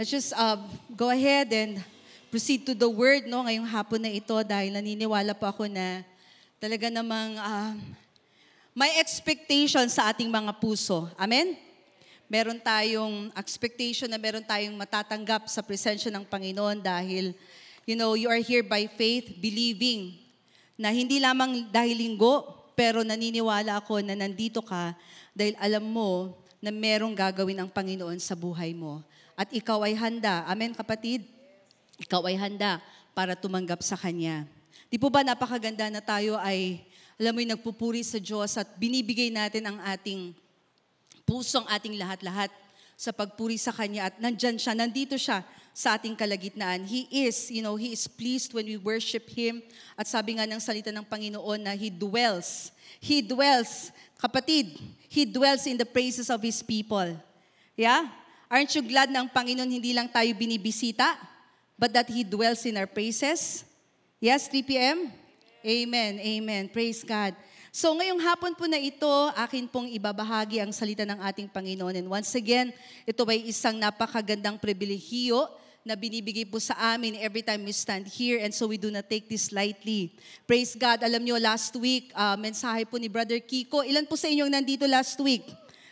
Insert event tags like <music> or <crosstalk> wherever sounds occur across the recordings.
Let's just uh, go ahead and proceed to the Word no, ngayong hapon na ito dahil naniniwala pa ako na talaga namang uh, may expectation sa ating mga puso. Amen? Meron tayong expectation na meron tayong matatanggap sa presensya ng Panginoon dahil, you know, you are here by faith, believing na hindi lamang dahil linggo, pero naniniwala ako na nandito ka dahil alam mo na merong gagawin ang Panginoon sa buhay mo. At ikaw ay handa. Amen, kapatid? Ikaw ay handa para tumanggap sa Kanya. Di po ba napakaganda na tayo ay, alam mo nagpupuri sa Diyos at binibigay natin ang ating puso, ang ating lahat-lahat sa pagpuri sa Kanya at nandyan siya, nandito siya sa ating kalagitnaan. He is, you know, He is pleased when we worship Him. At sabi nga ng salita ng Panginoon na He dwells. He dwells, kapatid, He dwells in the praises of His people. Yeah? Aren't you glad na ang Panginoon hindi lang tayo binibisita, but that He dwells in our praises? Yes, 3 p.m.? Amen, amen. Praise God. So ngayong hapon po na ito, akin pong ibabahagi ang salita ng ating Panginoon. And once again, ito ay isang napakagandang pribilehiyo na binibigay po sa amin every time we stand here and so we do not take this lightly. Praise God. Alam nyo, last week, uh, mensahe po ni Brother Kiko. Ilan po sa inyong nandito last week?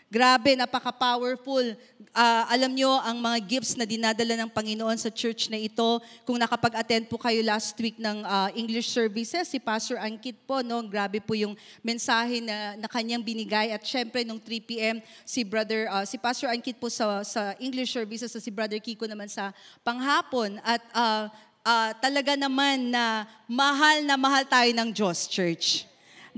Grabe, napaka-powerful. Uh, alam nyo, ang mga gifts na dinadala ng Panginoon sa church na ito, kung nakapag-attend po kayo last week ng uh, English services, si Pastor Ankit po, no? grabe po yung mensahe na, na kanyang binigay. At syempre, nung 3 p.m., si, brother, uh, si Pastor Ankit po sa, sa English services, sa si Brother Kiko naman sa panghapon. At uh, uh, talaga naman na mahal na mahal tayo ng Diyos, church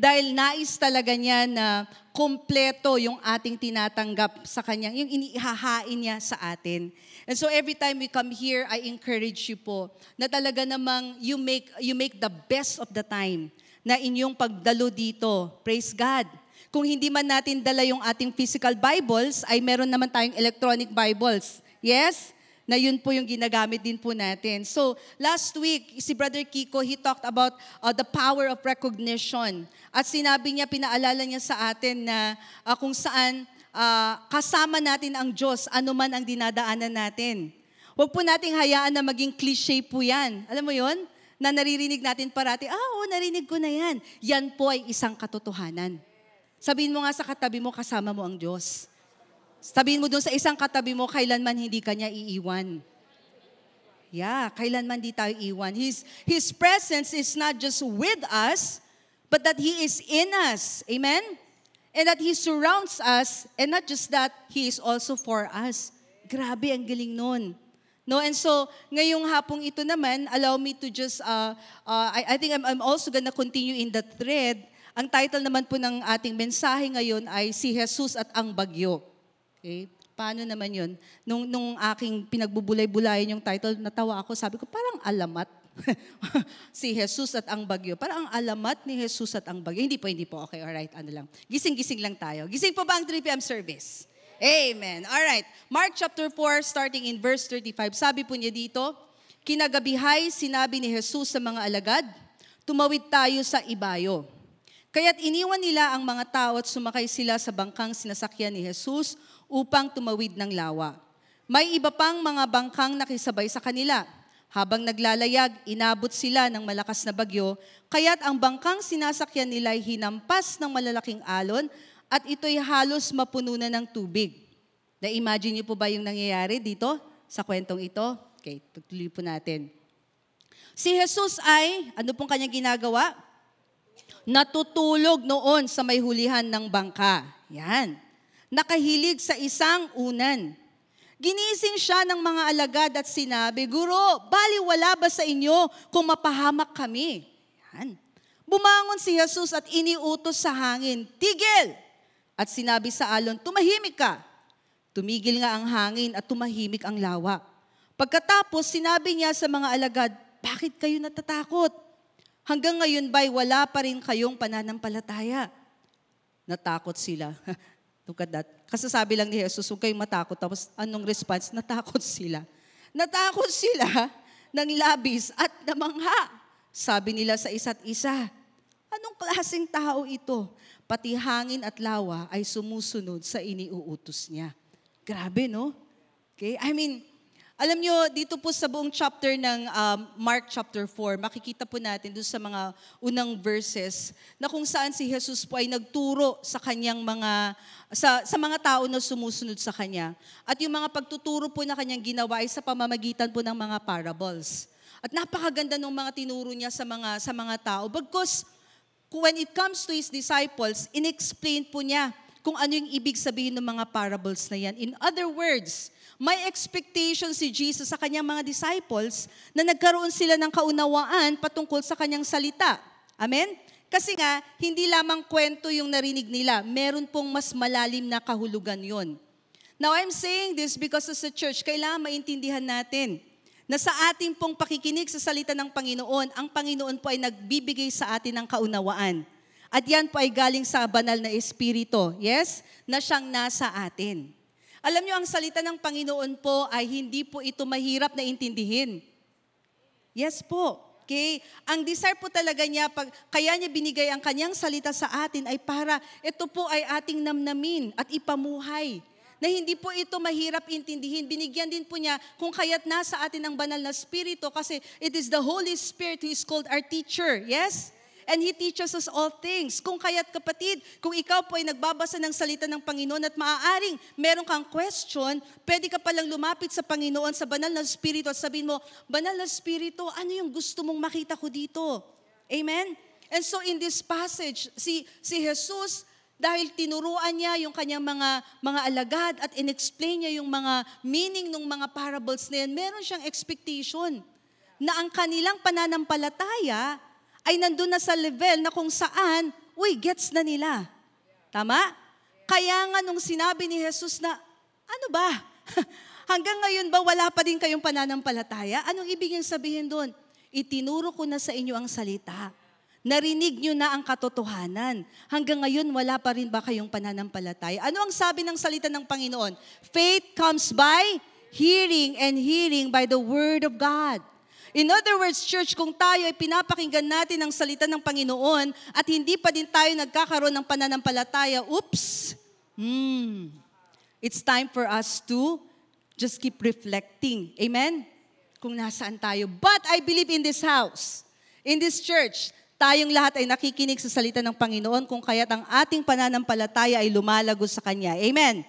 dahil nais talaga niya na kumpleto yung ating tinatanggap sa Kanya, yung inihahain niya sa atin. And so every time we come here, I encourage you po na talaga namang you make, you make the best of the time na inyong pagdalo dito. Praise God. Kung hindi man natin dala yung ating physical Bibles, ay meron naman tayong electronic Bibles. Yes? na yun po yung ginagamit din po natin. So, last week, si Brother Kiko, he talked about uh, the power of recognition. At sinabi niya, pinaalala niya sa atin na uh, kung saan uh, kasama natin ang Diyos, anuman ang dinadaanan natin. Huwag po nating hayaan na maging cliche po yan. Alam mo yon Na naririnig natin parati, ah, oo, narinig ko na yan. Yan po ay isang katotohanan. Sabihin mo nga sa katabi mo, kasama mo ang Diyos. Sabihin mo doon sa isang katabi mo, kailanman hindi ka niya iiwan. Yeah, kailanman di tayo iwan. His, His presence is not just with us, but that He is in us. Amen? And that He surrounds us, and not just that, He is also for us. Grabe, ang galing nun. No, and so, ngayong hapong ito naman, allow me to just, uh, uh, I, I think I'm, I'm also gonna continue in the thread. Ang title naman po ng ating mensahe ngayon ay Si Jesus at ang Bagyo. Okay? Paano naman yun? Nung, nung aking pinagbubulay-bulayan yung title, natawa ako, sabi ko, parang alamat <laughs> si Jesus at ang bagyo. Parang ang alamat ni Jesus at ang bagyo. Hindi po, hindi po. Okay, alright, ano lang. Gising-gising lang tayo. Gising po ba ang 3 p.m. service? Amen. All right. Mark chapter 4, starting in verse 35. Sabi po niya dito, Kinagabihay, sinabi ni Jesus sa mga alagad, tumawid tayo sa ibayo. Kaya't iniwan nila ang mga tao at sumakay sila sa bangkang sinasakyan ni Jesus upang tumawid ng lawa. May iba pang mga bangkang nakisabay sa kanila. Habang naglalayag, inabot sila ng malakas na bagyo, kaya't ang bangkang sinasakyan nila ay hinampas ng malalaking alon at ito'y halos mapuno na ng tubig. Na-imagine niyo po ba yung nangyayari dito sa kwentong ito? Okay, tutuloy po natin. Si Jesus ay, ano pong kanyang ginagawa? Natutulog noon sa may hulihan ng bangka. Yan nakahilig sa isang unan. Ginising siya ng mga alagad at sinabi, Guro, baliwala ba sa inyo kung mapahamak kami? Yan. Bumangon si Jesus at iniutos sa hangin, Tigil! At sinabi sa alon, Tumahimik ka! Tumigil nga ang hangin at tumahimik ang lawa. Pagkatapos, sinabi niya sa mga alagad, Bakit kayo natatakot? Hanggang ngayon ba'y wala pa rin kayong pananampalataya? Natakot sila. <laughs> Look at that. Kasasabi lang ni Jesus, huwag kayong matakot. Tapos anong response? Natakot sila. Natakot sila <laughs> ng labis at namangha. Sabi nila sa isa't isa, anong klaseng tao ito? Pati hangin at lawa ay sumusunod sa iniuutos niya. Grabe, no? Okay? I mean, alam nyo, dito po sa buong chapter ng um, Mark chapter 4, makikita po natin doon sa mga unang verses na kung saan si Jesus po ay nagturo sa kanyang mga sa, sa mga tao na sumusunod sa kanya. At yung mga pagtuturo po na kanyang ginawa ay sa pamamagitan po ng mga parables. At napakaganda ng mga tinuro niya sa mga sa mga tao. Bagkus when it comes to his disciples, inexplain po niya kung ano yung ibig sabihin ng mga parables na yan. In other words, may expectation si Jesus sa kanyang mga disciples na nagkaroon sila ng kaunawaan patungkol sa kanyang salita. Amen? Kasi nga, hindi lamang kwento yung narinig nila. Meron pong mas malalim na kahulugan yon. Now, I'm saying this because as a church, kailangan maintindihan natin na sa ating pong pakikinig sa salita ng Panginoon, ang Panginoon po ay nagbibigay sa atin ng kaunawaan. At yan po ay galing sa banal na Espiritu, yes, na siyang nasa atin. Alam nyo, ang salita ng Panginoon po ay hindi po ito mahirap na intindihin. Yes po. Okay? Ang desire po talaga niya, pag, kaya niya binigay ang kanyang salita sa atin ay para ito po ay ating namnamin at ipamuhay. Na hindi po ito mahirap intindihin. Binigyan din po niya kung kaya't nasa atin ang banal na spirito kasi it is the Holy Spirit who is called our teacher. Yes? and He teaches us all things. Kung kaya't kapatid, kung ikaw po ay nagbabasa ng salita ng Panginoon at maaaring meron kang question, pwede ka palang lumapit sa Panginoon sa banal na Espiritu at sabihin mo, Banal na Espiritu, ano yung gusto mong makita ko dito? Amen? And so in this passage, si, si Jesus dahil tinuruan niya yung kanyang mga, mga alagad at inexplain niya yung mga meaning ng mga parables na yan, meron siyang expectation na ang kanilang pananampalataya ay nandun na sa level na kung saan, uy, gets na nila. Tama? Kaya nga nung sinabi ni Jesus na, ano ba? <laughs> Hanggang ngayon ba wala pa din kayong pananampalataya? Anong ibig niyang sabihin doon? Itinuro ko na sa inyo ang salita. Narinig nyo na ang katotohanan. Hanggang ngayon, wala pa rin ba kayong pananampalataya? Ano ang sabi ng salita ng Panginoon? Faith comes by hearing and hearing by the Word of God. In other words, church, kung tayo ay pinapakinggan natin ang salita ng Panginoon at hindi pa din tayo nagkakaroon ng pananampalataya, oops, hmm, it's time for us to just keep reflecting. Amen? Kung nasaan tayo. But I believe in this house, in this church, tayong lahat ay nakikinig sa salita ng Panginoon kung kaya't ang ating pananampalataya ay lumalago sa Kanya. Amen?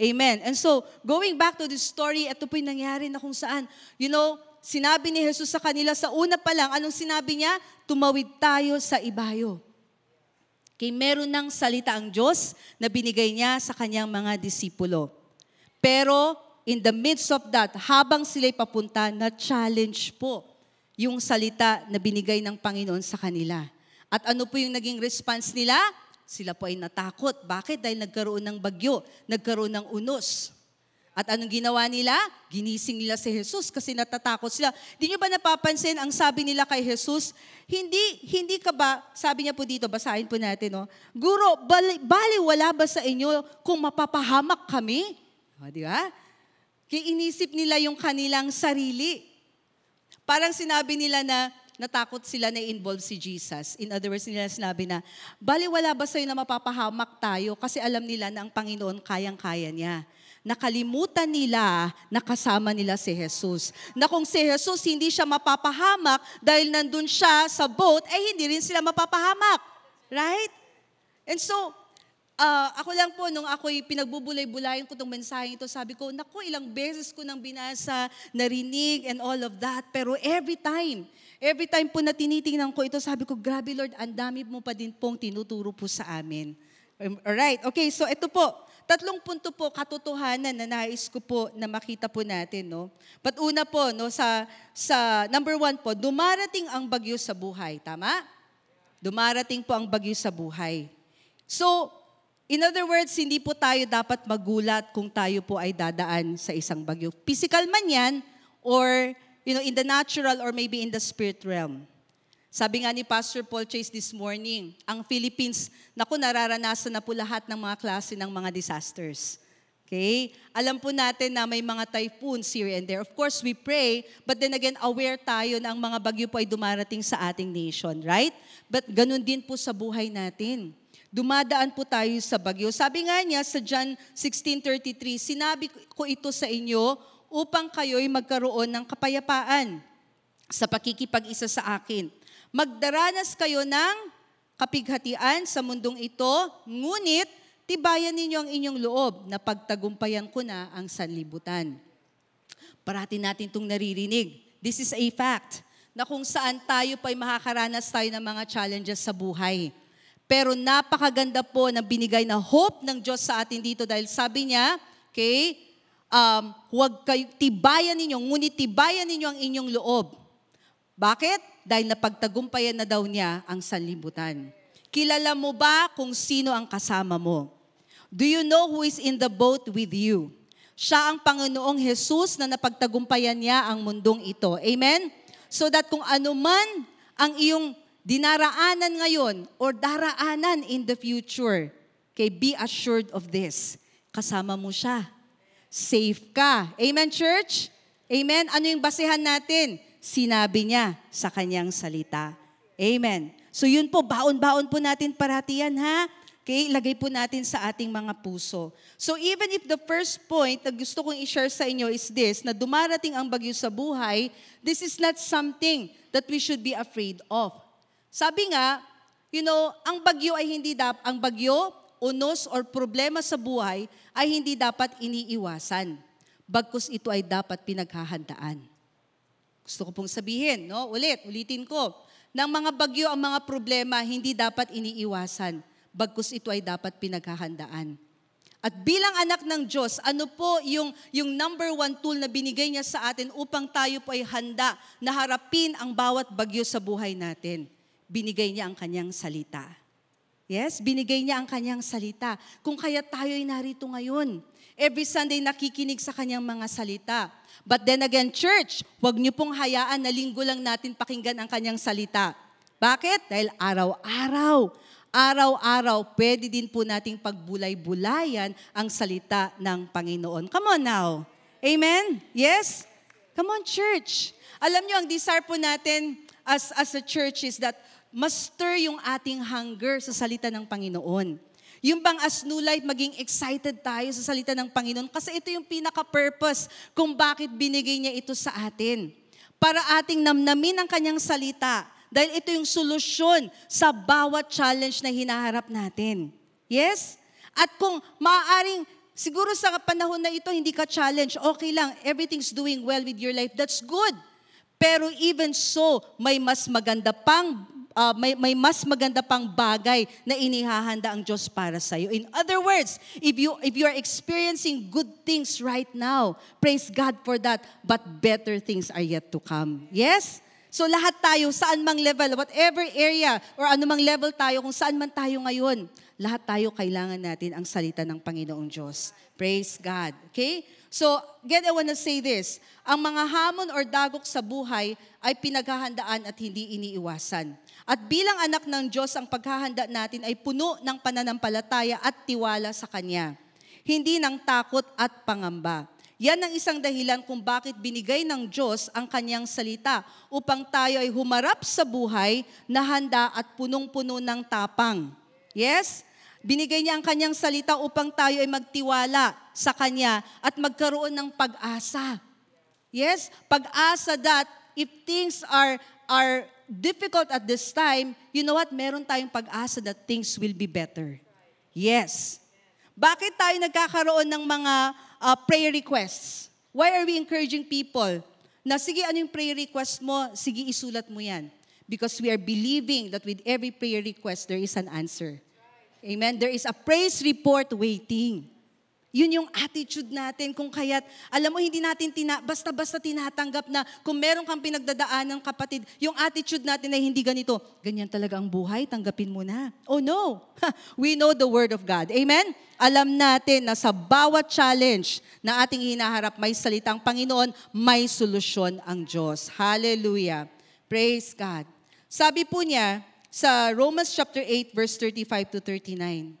Amen. And so, going back to this story, ito po yung nangyari na kung saan, you know, sinabi ni Jesus sa kanila sa una pa lang, anong sinabi niya? Tumawid tayo sa ibayo. Kay meron ng salita ang Diyos na binigay niya sa kanyang mga disipulo. Pero in the midst of that, habang sila'y papunta, na-challenge po yung salita na binigay ng Panginoon sa kanila. At ano po yung naging response nila? Sila po ay natakot. Bakit? Dahil nagkaroon ng bagyo, nagkaroon ng unos. At anong ginawa nila? Ginising nila si Jesus kasi natatakot sila. Di nyo ba napapansin ang sabi nila kay Jesus? Hindi, hindi ka ba, sabi niya po dito, basahin po natin, no? Guro, bali, bali wala ba sa inyo kung mapapahamak kami? O, di ba? Kaya inisip nila yung kanilang sarili. Parang sinabi nila na natakot sila na involve si Jesus. In other words, nila sinabi na, bali wala ba sa'yo na mapapahamak tayo kasi alam nila na ang Panginoon kayang-kaya niya nakalimutan nila na kasama nila si Jesus. Na kung si Jesus hindi siya mapapahamak dahil nandun siya sa boat, eh hindi rin sila mapapahamak. Right? And so, uh, ako lang po, nung ako'y pinagbubulay-bulayan ko itong mensaheng ito, sabi ko, naku, ilang beses ko nang binasa, narinig, and all of that. Pero every time, every time po na tinitingnan ko ito, sabi ko, grabe Lord, ang dami mo pa din pong tinuturo po sa amin. Alright, okay, so ito po. Tatlong punto po katotohanan na nais ko po na makita po natin, no. But una po, no, sa sa number one po, dumarating ang bagyo sa buhay, tama? Dumarating po ang bagyo sa buhay. So, in other words, hindi po tayo dapat magulat kung tayo po ay dadaan sa isang bagyo. Physical man 'yan or you know, in the natural or maybe in the spirit realm. Sabi nga ni Pastor Paul Chase this morning, ang Philippines, naku, nararanasan na po lahat ng mga klase ng mga disasters. Okay? Alam po natin na may mga typhoons here and there. Of course, we pray, but then again, aware tayo na ang mga bagyo po ay dumarating sa ating nation, right? But ganun din po sa buhay natin. Dumadaan po tayo sa bagyo. Sabi nga niya sa John 16.33, sinabi ko ito sa inyo upang kayo'y magkaroon ng kapayapaan sa pakikipag-isa sa akin. Magdaranas kayo ng kapighatian sa mundong ito, ngunit tibayan ninyo ang inyong loob na pagtagumpayan ko na ang sanlibutan. Parati natin itong naririnig. This is a fact na kung saan tayo pa'y makakaranas tayo ng mga challenges sa buhay. Pero napakaganda po ng binigay na hope ng Diyos sa atin dito dahil sabi niya, okay, um, huwag kayo, tibayan ninyo, ngunit tibayan ninyo ang inyong loob. Bakit? dahil napagtagumpayan na daw niya ang sanlibutan. Kilala mo ba kung sino ang kasama mo? Do you know who is in the boat with you? Siya ang Panginoong Jesus na napagtagumpayan niya ang mundong ito. Amen? So that kung ano man ang iyong dinaraanan ngayon or daraanan in the future, okay, be assured of this. Kasama mo siya. Safe ka. Amen, church? Amen? Ano yung basehan natin? sinabi niya sa kanyang salita. Amen. So yun po, baon-baon po natin parati yan ha. Okay, lagay po natin sa ating mga puso. So even if the first point na gusto kong i-share sa inyo is this, na dumarating ang bagyo sa buhay, this is not something that we should be afraid of. Sabi nga, you know, ang bagyo ay hindi dapat, ang bagyo, unos or problema sa buhay ay hindi dapat iniiwasan. Bagkus ito ay dapat pinaghahandaan. Gusto ko pong sabihin, no? Ulit, ulitin ko. Nang mga bagyo ang mga problema, hindi dapat iniiwasan. Bagkus ito ay dapat pinaghahandaan. At bilang anak ng Diyos, ano po yung, yung number one tool na binigay niya sa atin upang tayo po ay handa na harapin ang bawat bagyo sa buhay natin? Binigay niya ang kanyang salita. Yes, binigay niya ang kanyang salita. Kung kaya tayo ay narito ngayon, Every Sunday nakikinig sa kanyang mga salita. But then again, church, wag niyo pong hayaan na linggo lang natin pakinggan ang kanyang salita. Bakit? Dahil araw-araw, araw-araw, pwede din po nating pagbulay-bulayan ang salita ng Panginoon. Come on now. Amen? Yes? Come on, church. Alam niyo, ang desire po natin as, as a church is that master yung ating hunger sa salita ng Panginoon. Yung bang as new life, maging excited tayo sa salita ng Panginoon kasi ito yung pinaka-purpose kung bakit binigay niya ito sa atin. Para ating namnamin ang kanyang salita dahil ito yung solusyon sa bawat challenge na hinaharap natin. Yes? At kung maaaring Siguro sa panahon na ito, hindi ka challenge. Okay lang, everything's doing well with your life. That's good. Pero even so, may mas maganda pang uh, may, may mas maganda pang bagay na inihahanda ang Diyos para sa iyo. In other words, if you, if you are experiencing good things right now, praise God for that, but better things are yet to come. Yes? So lahat tayo, saan mang level, whatever area or anumang level tayo, kung saan man tayo ngayon, lahat tayo kailangan natin ang salita ng Panginoong Diyos. Praise God. Okay? So, again, I want to say this. Ang mga hamon or dagok sa buhay ay pinaghahandaan at hindi iniiwasan. At bilang anak ng Diyos, ang paghahanda natin ay puno ng pananampalataya at tiwala sa Kanya. Hindi ng takot at pangamba. Yan ang isang dahilan kung bakit binigay ng Diyos ang kanyang salita upang tayo ay humarap sa buhay na handa at punong-puno ng tapang. Yes? Binigay niya ang kanyang salita upang tayo ay magtiwala sa kanya at magkaroon ng pag-asa. Yes? Pag-asa that if things are, are difficult at this time, you know what? Meron tayong pag-asa that things will be better. Yes. Bakit tayo nagkakaroon ng mga uh, prayer requests? Why are we encouraging people na sige, ano yung prayer request mo? Sige, isulat mo yan. Because we are believing that with every prayer request, there is an answer. Amen? There is a praise report waiting. Yun yung attitude natin kung kaya't, alam mo, hindi natin tina, basta-basta tinatanggap na kung meron kang pinagdadaanan kapatid, yung attitude natin ay hindi ganito, ganyan talaga ang buhay, tanggapin mo na. Oh no! We know the Word of God. Amen? Alam natin na sa bawat challenge na ating hinaharap, may salitang Panginoon, may solusyon ang Diyos. Hallelujah! Praise God! Sabi po niya sa Romans chapter 8 verse 35 to 39.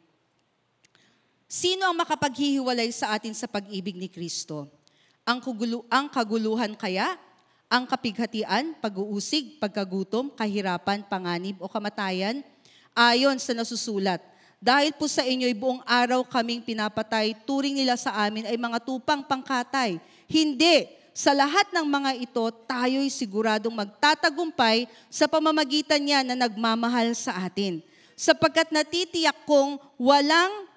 Sino ang makapaghihiwalay sa atin sa pag-ibig ni Kristo? Ang, kugulu- ang kaguluhan kaya? Ang kapighatian, pag-uusig, pagkagutom, kahirapan, panganib o kamatayan? Ayon sa nasusulat, dahil po sa inyo'y buong araw kaming pinapatay, turing nila sa amin ay mga tupang pangkatay. Hindi, sa lahat ng mga ito, tayo'y siguradong magtatagumpay sa pamamagitan niya na nagmamahal sa atin. Sapagkat natitiyak kong walang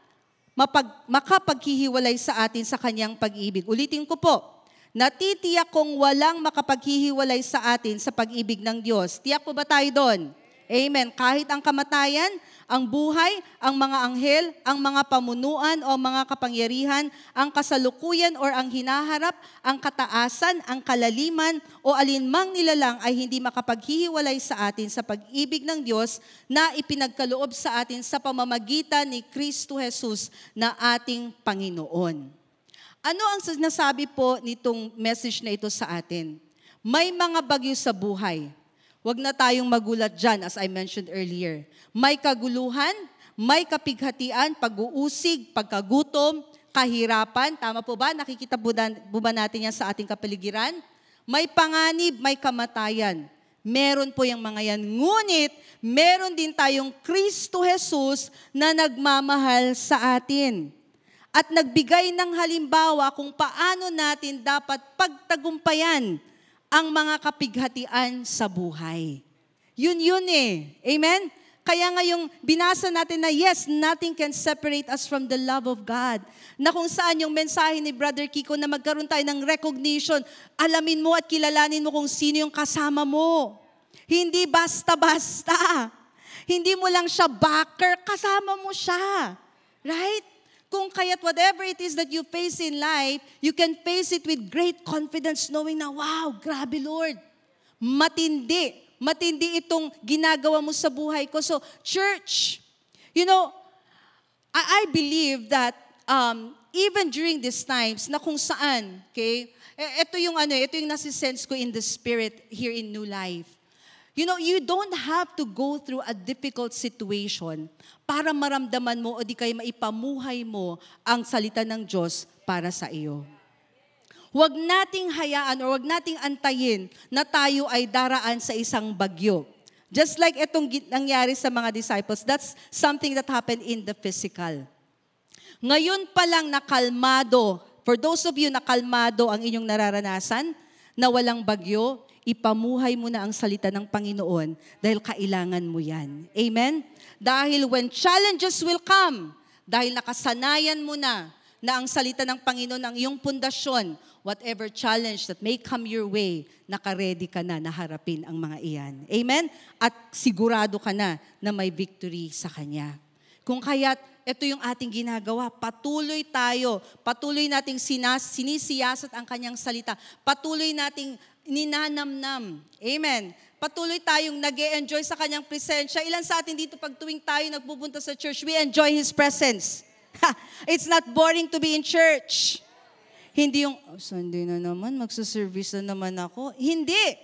mapag, makapaghihiwalay sa atin sa kanyang pag-ibig. Ulitin ko po, natitiyak kong walang makapaghihiwalay sa atin sa pag-ibig ng Diyos. Tiyak po ba tayo doon? Amen. Kahit ang kamatayan, ang buhay, ang mga anghel, ang mga pamunuan o mga kapangyarihan, ang kasalukuyan o ang hinaharap, ang kataasan, ang kalaliman o alinmang nilalang ay hindi makapaghihiwalay sa atin sa pag-ibig ng Diyos na ipinagkaloob sa atin sa pamamagitan ni Kristo Jesus na ating Panginoon. Ano ang sinasabi po nitong message na ito sa atin? May mga bagyo sa buhay. Huwag na tayong magulat dyan, as I mentioned earlier. May kaguluhan, may kapighatian, pag-uusig, pagkagutom, kahirapan. Tama po ba? Nakikita po, dan, ba natin yan sa ating kapaligiran? May panganib, may kamatayan. Meron po yung mga yan. Ngunit, meron din tayong Kristo Jesus na nagmamahal sa atin. At nagbigay ng halimbawa kung paano natin dapat pagtagumpayan ang mga kapighatian sa buhay. Yun yun eh. Amen? Kaya ngayong binasa natin na yes, nothing can separate us from the love of God. Na kung saan yung mensahe ni Brother Kiko na magkaroon tayo ng recognition, alamin mo at kilalanin mo kung sino yung kasama mo. Hindi basta-basta. Hindi mo lang siya backer, kasama mo siya. Right? Kung kaya't whatever it is that you face in life, you can face it with great confidence knowing na, wow, grabe Lord, matindi. Matindi itong ginagawa mo sa buhay ko. So, church, you know, I, I believe that um, even during these times na kung saan, okay, ito e, yung ano, ito yung nasi-sense ko in the spirit here in New Life You know, you don't have to go through a difficult situation para maramdaman mo o di kayo maipamuhay mo ang salita ng Diyos para sa iyo. Huwag nating hayaan o huwag nating antayin na tayo ay daraan sa isang bagyo. Just like itong nangyari sa mga disciples, that's something that happened in the physical. Ngayon pa lang nakalmado, for those of you nakalmado ang inyong nararanasan, na walang bagyo, ipamuhay mo na ang salita ng Panginoon dahil kailangan mo yan. Amen? Dahil when challenges will come, dahil nakasanayan mo na na ang salita ng Panginoon ang iyong pundasyon, whatever challenge that may come your way, nakaredy ka na naharapin ang mga iyan. Amen? At sigurado ka na na may victory sa Kanya. Kung kaya't ito yung ating ginagawa. Patuloy tayo. Patuloy nating sinas, sinisiyasat ang kanyang salita. Patuloy nating ninanamnam. Amen. Patuloy tayong nag enjoy sa kanyang presensya. Ilan sa atin dito pag tuwing tayo nagpupunta sa church, we enjoy His presence. it's not boring to be in church. Hindi yung, oh, Sunday na naman, magsaservice na naman ako. Hindi.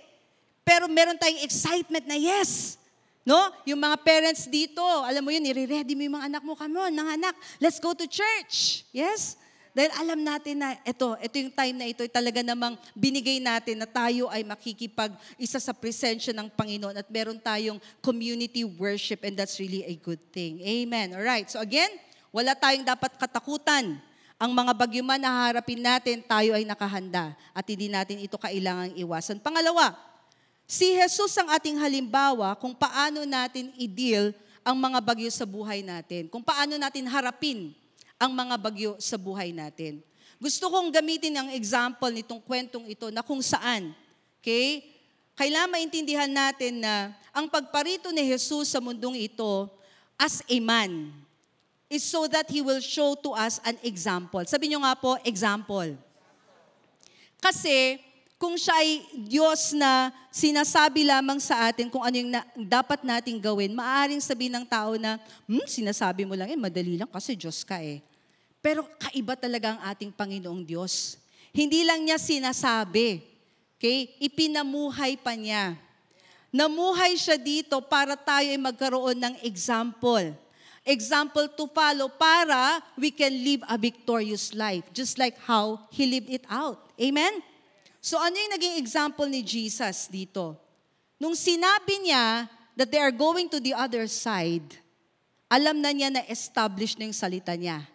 Pero meron tayong excitement na yes. No? Yung mga parents dito, alam mo yun, nire-ready mo yung mga anak mo. Come on, nang anak, let's go to church. Yes? Dahil alam natin na ito, ito yung time na ito, talaga namang binigay natin na tayo ay makikipag isa sa presensya ng Panginoon at meron tayong community worship and that's really a good thing. Amen. Alright, so again, wala tayong dapat katakutan. Ang mga bagyo man na natin, tayo ay nakahanda at hindi natin ito kailangang iwasan. Pangalawa, si Jesus ang ating halimbawa kung paano natin i-deal ang mga bagyo sa buhay natin, kung paano natin harapin ang mga bagyo sa buhay natin. Gusto kong gamitin ang example nitong kwentong ito na kung saan, okay, kailangan maintindihan natin na ang pagparito ni Jesus sa mundong ito as a man is so that He will show to us an example. Sabi niyo nga po, example. Kasi kung siya ay Diyos na sinasabi lamang sa atin kung ano yung na, dapat nating gawin, maaaring sabihin ng tao na, hmm, sinasabi mo lang, eh, madali lang kasi Diyos ka eh. Pero kaiba talaga ang ating Panginoong Diyos. Hindi lang niya sinasabi, okay? Ipinamuhay pa niya. Namuhay siya dito para tayo ay magkaroon ng example. Example to follow para we can live a victorious life, just like how He lived it out. Amen? So ano yung naging example ni Jesus dito? Nung sinabi niya that they are going to the other side, alam na niya na established na yung salita niya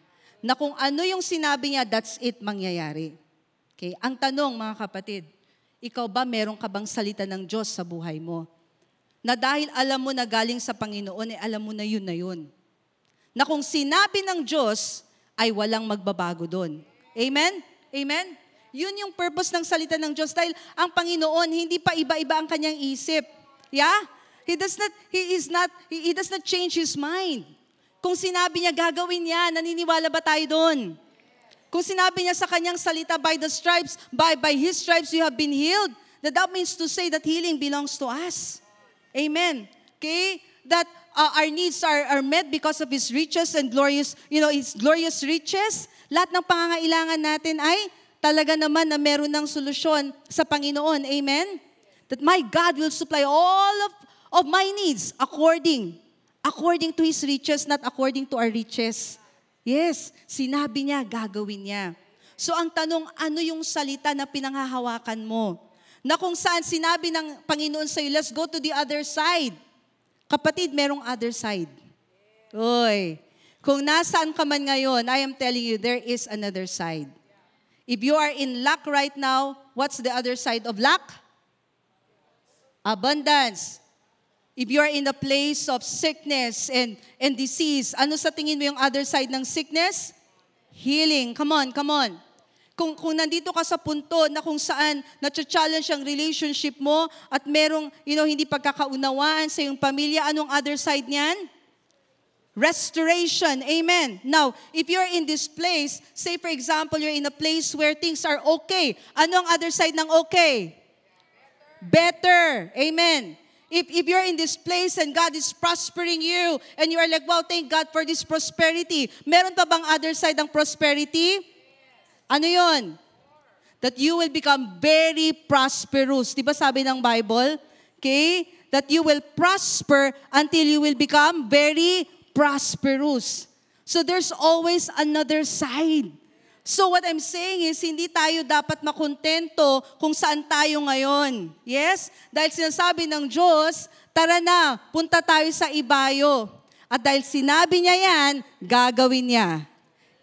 na kung ano yung sinabi niya, that's it mangyayari. Okay? Ang tanong, mga kapatid, ikaw ba meron ka bang salita ng Diyos sa buhay mo? Na dahil alam mo na galing sa Panginoon, eh alam mo na yun na yun. Na kung sinabi ng Diyos, ay walang magbabago doon. Amen? Amen? Yun yung purpose ng salita ng Diyos. Dahil ang Panginoon, hindi pa iba-iba ang kanyang isip. Yeah? He does not, he is not, he, he does not change his mind. Kung sinabi niya gagawin niya, naniniwala ba tayo doon? Kung sinabi niya sa kanyang salita, by the stripes, by, by his stripes you have been healed, that that means to say that healing belongs to us. Amen. Okay? That uh, our needs are, are met because of His riches and glorious, you know, His glorious riches. Lahat ng pangangailangan natin ay talaga naman na meron ng solusyon sa Panginoon. Amen? That my God will supply all of, of my needs according According to His riches, not according to our riches. Yes, sinabi niya, gagawin niya. So ang tanong, ano yung salita na pinanghahawakan mo? Na kung saan sinabi ng Panginoon sa'yo, let's go to the other side. Kapatid, merong other side. Oy, kung nasaan ka man ngayon, I am telling you, there is another side. If you are in lack right now, what's the other side of lack? Abundance. If you are in a place of sickness and, and disease, ano sa tingin mo yung other side ng sickness? Healing. Come on, come on. Kung, kung nandito ka sa punto na kung saan na-challenge ang relationship mo at merong you know, hindi pagkakaunawaan sa iyong pamilya, anong other side niyan? Restoration. Amen. Now, if you're in this place, say for example, you're in a place where things are okay. Ano ang other side ng okay? Better. Better. Amen if, if you're in this place and God is prospering you and you are like, wow, thank God for this prosperity. Meron pa bang other side ng prosperity? Ano yon? That you will become very prosperous. Di ba sabi ng Bible? Okay? That you will prosper until you will become very prosperous. So there's always another side. So what I'm saying is, hindi tayo dapat makontento kung saan tayo ngayon. Yes? Dahil sinasabi ng Diyos, tara na, punta tayo sa ibayo. At dahil sinabi niya yan, gagawin niya.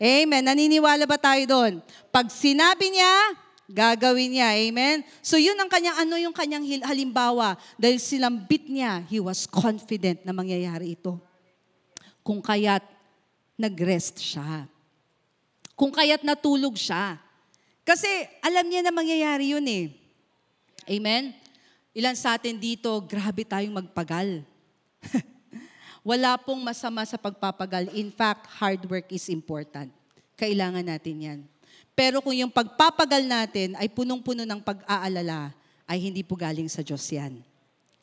Amen. Naniniwala ba tayo doon? Pag sinabi niya, gagawin niya. Amen? So yun ang kanyang, ano yung kanyang halimbawa? Dahil silambit niya, he was confident na mangyayari ito. Kung kaya't nag-rest siya. Kung kaya't natulog siya. Kasi alam niya na mangyayari yun eh. Amen? Ilan sa atin dito, grabe tayong magpagal. <laughs> Wala pong masama sa pagpapagal. In fact, hard work is important. Kailangan natin yan. Pero kung yung pagpapagal natin ay punong-puno ng pag-aalala, ay hindi po galing sa Diyos yan.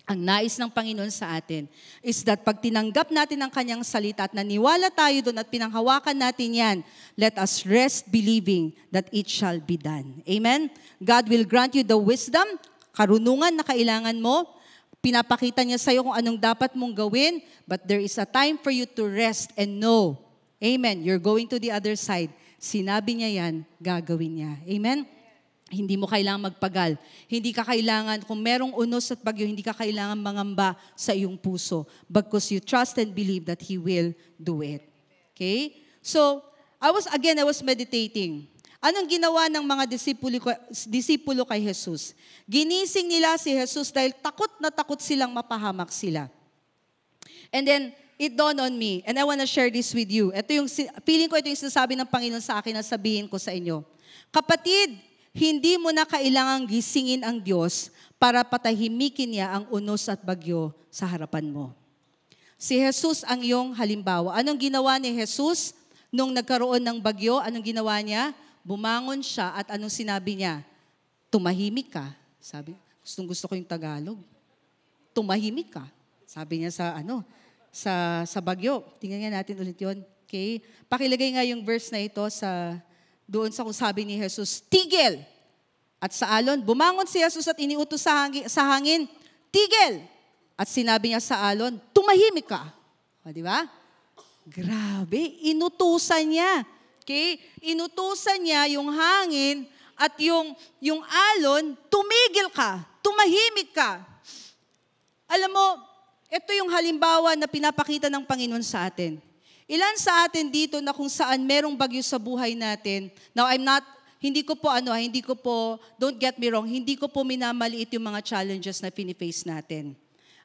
Ang nais ng Panginoon sa atin is that pag tinanggap natin ang kanyang salita at naniwala tayo doon at pinanghawakan natin yan, let us rest believing that it shall be done. Amen? God will grant you the wisdom, karunungan na kailangan mo, pinapakita niya sa iyo kung anong dapat mong gawin, but there is a time for you to rest and know. Amen. You're going to the other side. Sinabi niya yan, gagawin niya. Amen? Hindi mo kailangan magpagal. Hindi ka kailangan, kung merong unos at bagyo, hindi ka kailangan mangamba sa iyong puso. Because you trust and believe that He will do it. Okay? So, I was, again, I was meditating. Anong ginawa ng mga disipulo, disipulo kay Jesus? Ginising nila si Jesus dahil takot na takot silang mapahamak sila. And then, it dawned on me, and I want to share this with you. Ito yung, feeling ko ito yung sinasabi ng Panginoon sa akin na sabihin ko sa inyo. Kapatid, hindi mo na kailangang gisingin ang Diyos para patahimikin niya ang unos at bagyo sa harapan mo. Si Jesus ang iyong halimbawa. Anong ginawa ni Jesus nung nagkaroon ng bagyo? Anong ginawa niya? Bumangon siya at anong sinabi niya? Tumahimik ka. Sabi, gustong gusto ko yung Tagalog. Tumahimik ka. Sabi niya sa ano, sa, sa bagyo. Tingnan natin ulit yon. Okay? Pakilagay nga yung verse na ito sa doon sa kung sabi ni Jesus, tigil! At sa alon, bumangon si Jesus at iniutos sa hangin, sa hangin tigil! At sinabi niya sa alon, tumahimik ka. O, di ba? Grabe, inutusan niya. Okay? Inutusan niya yung hangin at yung, yung alon, tumigil ka, tumahimik ka. Alam mo, ito yung halimbawa na pinapakita ng Panginoon sa atin. Ilan sa atin dito na kung saan merong bagyo sa buhay natin? Now, I'm not, hindi ko po ano, ah, hindi ko po, don't get me wrong, hindi ko po minamaliit yung mga challenges na finiface natin.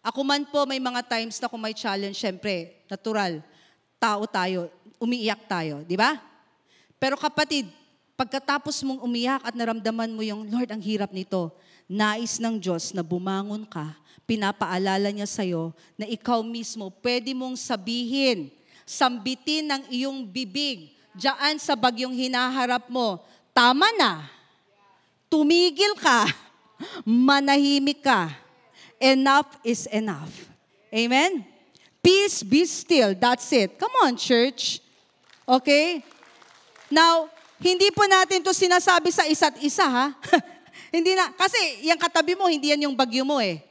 Ako man po, may mga times na kung may challenge, syempre, natural, tao tayo, umiiyak tayo, di ba? Pero kapatid, pagkatapos mong umiyak at naramdaman mo yung, Lord, ang hirap nito, nais ng Diyos na bumangon ka, pinapaalala niya sa'yo na ikaw mismo pwede mong sabihin, sambitin ng iyong bibig diyan sa bagyong hinaharap mo. Tama na. Tumigil ka. <laughs> Manahimik ka. Enough is enough. Amen? Peace be still. That's it. Come on, church. Okay? Now, hindi po natin to sinasabi sa isa't isa, ha? <laughs> hindi na, kasi yung katabi mo, hindi yan yung bagyo mo eh.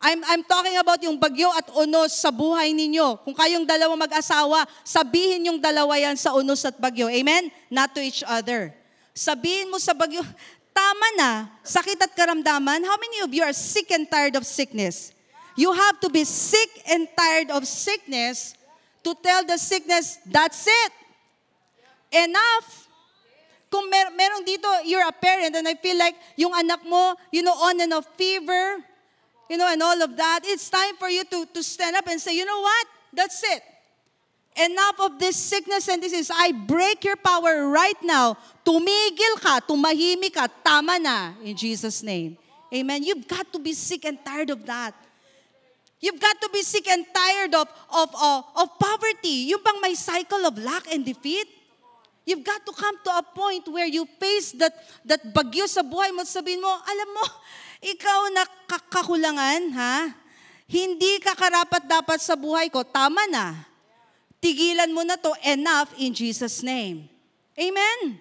I'm, I'm talking about yung bagyo at unos sa buhay ninyo. Kung kayong dalawa mag-asawa, sabihin yung dalawa yan sa unos at bagyo. Amen? Not to each other. Sabihin mo sa bagyo, <laughs> tama na, sakit at karamdaman. How many of you are sick and tired of sickness? You have to be sick and tired of sickness to tell the sickness, that's it. Enough kung mer- merong dito, you're a parent, and I feel like yung anak mo, you know, on and off fever, you know, and all of that, it's time for you to, to stand up and say, you know what? That's it. Enough of this sickness and disease. I break your power right now. Tumigil ka, tumahimik ka, tama na in Jesus' name. Amen. You've got to be sick and tired of that. You've got to be sick and tired of, of, of, uh, of poverty. Yung pang may cycle of lack and defeat? You've got to come to a point where you face that, that bagyo sa buhay mo at sabihin mo, alam mo, ikaw na kakakulangan, ha? Hindi ka karapat dapat sa buhay ko. Tama na. Tigilan mo na to. Enough in Jesus' name. Amen?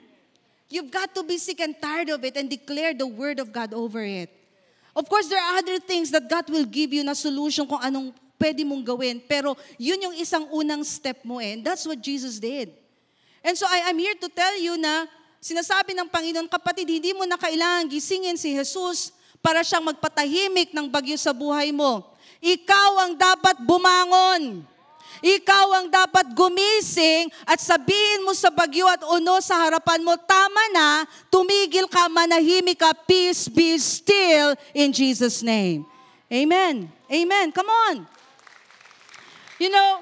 You've got to be sick and tired of it and declare the word of God over it. Of course, there are other things that God will give you na solution kung anong pwede mong gawin. Pero yun yung isang unang step mo eh. And that's what Jesus did. And so I am here to tell you na sinasabi ng Panginoon, kapatid, hindi mo na kailangan gisingin si Jesus para siyang magpatahimik ng bagyo sa buhay mo. Ikaw ang dapat bumangon. Ikaw ang dapat gumising at sabihin mo sa bagyo at uno sa harapan mo, tama na, tumigil ka, manahimik ka, peace be still in Jesus' name. Amen. Amen. Come on. You know, <laughs>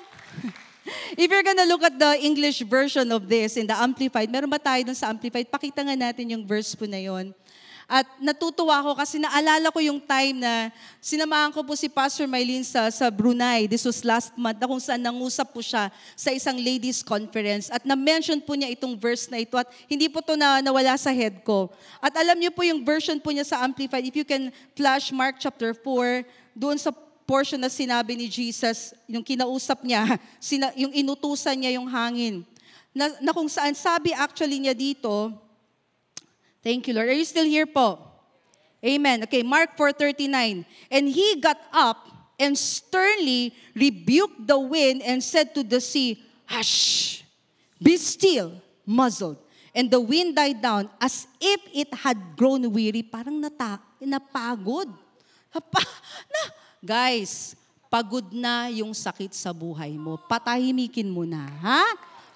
If you're gonna look at the English version of this in the Amplified, meron ba tayo dun sa Amplified? Pakita nga natin yung verse po na yon. At natutuwa ako kasi naalala ko yung time na sinamahan ko po si Pastor Mylene sa, sa Brunei. This was last month na kung saan nangusap po siya sa isang ladies conference. At na-mention po niya itong verse na ito at hindi po to na, nawala sa head ko. At alam niyo po yung version po niya sa Amplified. If you can flash Mark chapter 4, doon sa portion na sinabi ni Jesus, yung kinausap niya, <laughs> sina, yung inutusan niya yung hangin, na, na kung saan sabi actually niya dito, Thank you, Lord. Are you still here po? Amen. Okay, Mark 4.39. And he got up and sternly rebuked the wind and said to the sea, Hush! Be still! Muzzled. And the wind died down as if it had grown weary. Parang nata, napagod. na, guys, pagod na yung sakit sa buhay mo. Patahimikin mo na, ha?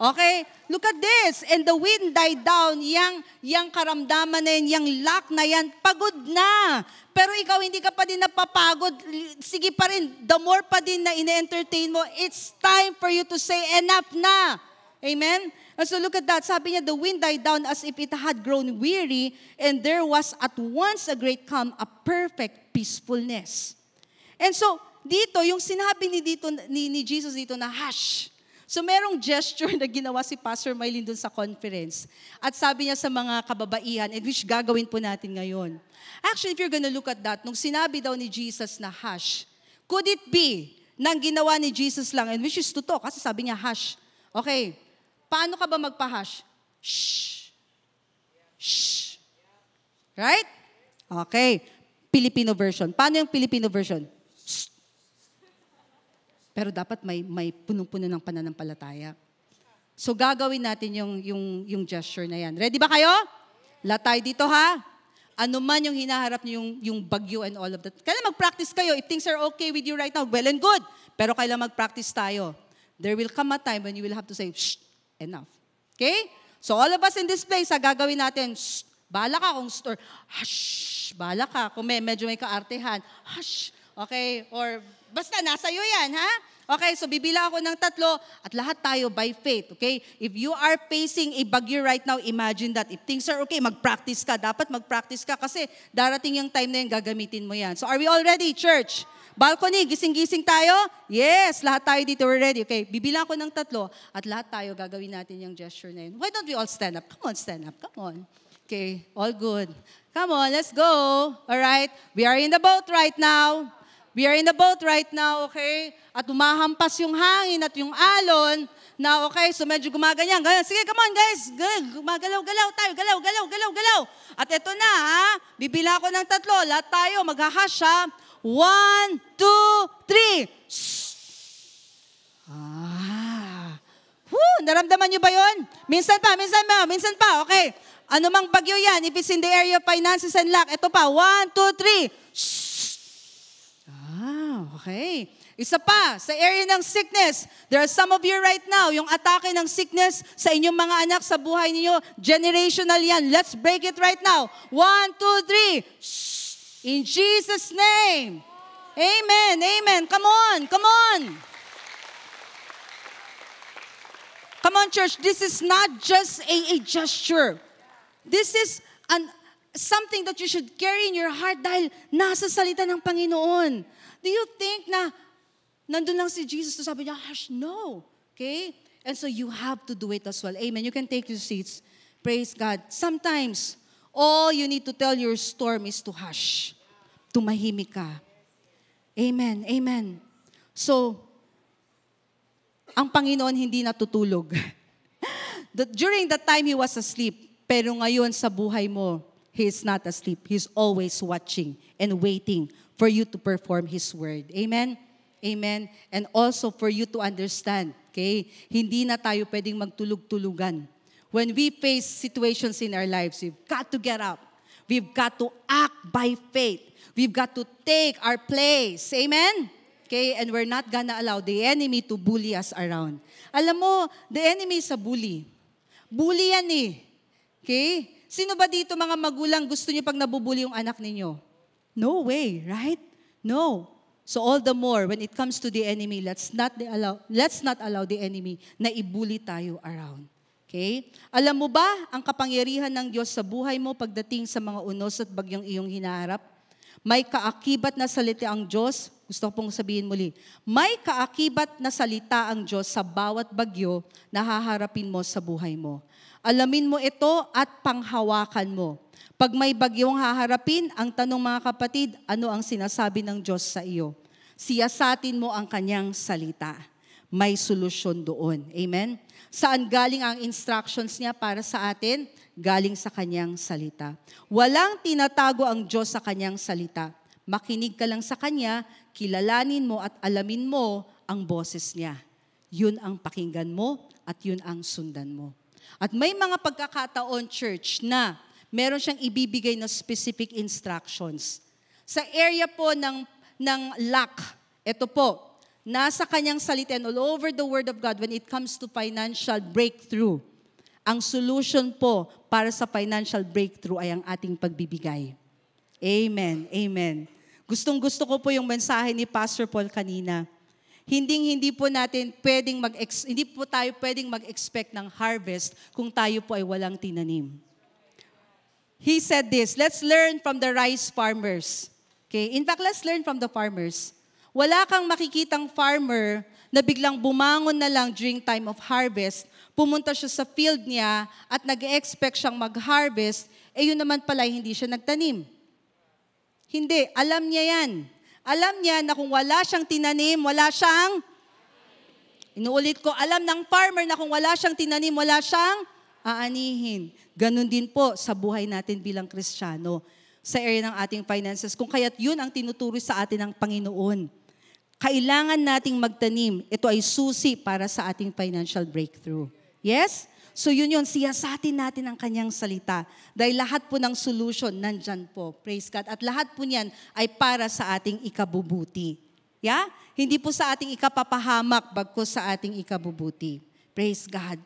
Okay? Look at this. And the wind died down. Yang, yang karamdaman na yan, yang lack na yan, pagod na. Pero ikaw hindi ka pa din napapagod. Sige pa rin, the more pa din na ine-entertain mo, it's time for you to say enough na. Amen? And so look at that. Sabi niya, the wind died down as if it had grown weary and there was at once a great calm, a perfect peacefulness. And so, dito, yung sinabi ni, dito, ni, ni Jesus dito na, hush, So merong gesture na ginawa si Pastor Mylene dun sa conference. At sabi niya sa mga kababaihan, and eh, which gagawin po natin ngayon. Actually, if you're gonna look at that, nung sinabi daw ni Jesus na hash, could it be nang ginawa ni Jesus lang, and which is totoo, kasi sabi niya hash. Okay, paano ka ba magpa-hash? Shh. Shh. Right? Okay. Filipino version. Paano yung Filipino version? Pero dapat may, may punong-puno ng pananampalataya. So gagawin natin yung, yung, yung gesture na yan. Ready ba kayo? Latay dito ha? Ano man yung hinaharap niyo yung, yung bagyo and all of that. Kailan mag-practice kayo. If things are okay with you right now, well and good. Pero kailan mag-practice tayo. There will come a time when you will have to say, shh, enough. Okay? So all of us in this place, ha, gagawin natin, shh, bahala ka kung, or, hush, bahala ka kung may, medyo may kaartehan, hush, Okay? Or basta nasa iyo yan, ha? Okay, so bibila ako ng tatlo at lahat tayo by faith, okay? If you are facing a bagyo right now, imagine that. If things are okay, mag-practice ka. Dapat mag-practice ka kasi darating yung time na yun, gagamitin mo yan. So are we all ready, church? Balcony, gising-gising tayo? Yes, lahat tayo dito, we're ready. Okay, bibila ako ng tatlo at lahat tayo gagawin natin yung gesture na yun. Why don't we all stand up? Come on, stand up. Come on. Okay, all good. Come on, let's go. All right, we are in the boat right now. We are in a boat right now, okay? At umahampas yung hangin at yung alon na, okay, so medyo gumaganyan. Ganyan. Sige, come on guys, gumagalaw-galaw tayo, galaw-galaw, galaw-galaw. At eto na, ha? bibila ko ng tatlo, lahat tayo, maghahash ha. One, two, three. Ah. Woo, naramdaman nyo ba yon? Minsan pa, minsan pa, minsan pa, okay. Ano mang bagyo yan, if it's in the area of finances and luck, eto pa, one, two, three. Shh. Okay. Isa pa, sa area ng sickness, there are some of you right now, yung atake ng sickness sa inyong mga anak, sa buhay niyo, generational yan. Let's break it right now. One, two, three. Shh. In Jesus' name. Amen, amen. Come on, come on. Come on, church. This is not just a, a gesture. This is an something that you should carry in your heart dahil nasa salita ng Panginoon. Do you think na nandun lang si Jesus to sabi niya, hush, no. Okay? And so you have to do it as well. Amen. You can take your seats. Praise God. Sometimes, all you need to tell your storm is to hush. Tumahimik ka. Amen. Amen. So, ang Panginoon hindi natutulog. <laughs> during that time, He was asleep. Pero ngayon sa buhay mo, He is not asleep. He's always watching and waiting for you to perform His word. Amen? Amen? And also for you to understand, okay? Hindi na tayo pwedeng magtulog-tulugan. When we face situations in our lives, we've got to get up. We've got to act by faith. We've got to take our place. Amen? Okay? And we're not gonna allow the enemy to bully us around. Alam mo, the enemy is a bully. Bully yan eh. Okay? Sino ba dito mga magulang gusto nyo pag nabubuli yung anak ninyo? No way, right? No. So all the more when it comes to the enemy, let's not allow let's not allow the enemy na ibuli tayo around. Okay? Alam mo ba ang kapangyarihan ng Diyos sa buhay mo pagdating sa mga unos at bagyong iyong hinaharap? May kaakibat na salita ang Diyos. Gusto ko pong sabihin muli. May kaakibat na salita ang Diyos sa bawat bagyo na haharapin mo sa buhay mo. Alamin mo ito at panghawakan mo. Pag may bagyong haharapin, ang tanong mga kapatid, ano ang sinasabi ng Diyos sa iyo? Siyasatin mo ang kanyang salita. May solusyon doon. Amen? Saan galing ang instructions niya para sa atin? Galing sa kanyang salita. Walang tinatago ang Diyos sa kanyang salita. Makinig ka lang sa kanya, kilalanin mo at alamin mo ang boses niya. Yun ang pakinggan mo at yun ang sundan mo. At may mga pagkakataon, church, na meron siyang ibibigay na specific instructions. Sa area po ng, ng lack, ito po, nasa kanyang salita and all over the Word of God when it comes to financial breakthrough. Ang solution po para sa financial breakthrough ay ang ating pagbibigay. Amen. Amen. Gustong gusto ko po yung mensahe ni Pastor Paul kanina. Hindi hindi po natin pwedeng mag hindi po tayo pwedeng mag-expect ng harvest kung tayo po ay walang tinanim. He said this, let's learn from the rice farmers. Okay? In fact, let's learn from the farmers. Wala kang makikitang farmer na biglang bumangon na lang during time of harvest, pumunta siya sa field niya at nag-expect siyang mag-harvest, eh yun naman pala hindi siya nagtanim. Hindi, alam niya yan. Alam niya na kung wala siyang tinanim, wala siyang... Inuulit ko, alam ng farmer na kung wala siyang tinanim, wala siyang aanihin. Ganon din po sa buhay natin bilang Kristiyano sa area ng ating finances. Kung kaya't yun ang tinuturo sa atin ng Panginoon. Kailangan nating magtanim. Ito ay susi para sa ating financial breakthrough. Yes? So yun yun, siyasatin natin ang kanyang salita. Dahil lahat po ng solution nandyan po. Praise God. At lahat po niyan ay para sa ating ikabubuti. Yeah? Hindi po sa ating ikapapahamak, bagko sa ating ikabubuti. Praise God.